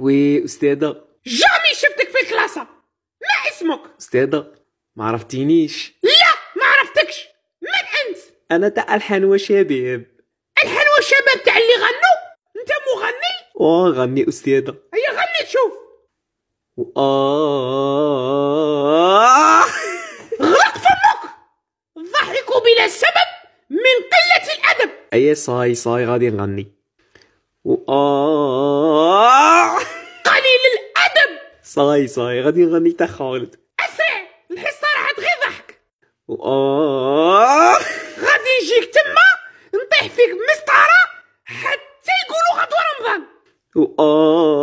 وي استاذه جامي شفتك في الكلاسة ما اسمك استاذه ما عرفتينيش لا ما عرفتكش من انت انا تاع الحان وشباب الحان وشباب تاع اللي غنوا انت مغني اه غني استاذه هيا غني تشوف آه غلق فمك ضحك بلا سبب من قلة الأدب أي صاي صاي غادي نغني وآه صاي صاي غادي نغني حتى خالد اسي الحصه راح تغيضحك واه غادي يجيك تما نطيح فيك مسطره حتى يقولوا غدوه رمضان واه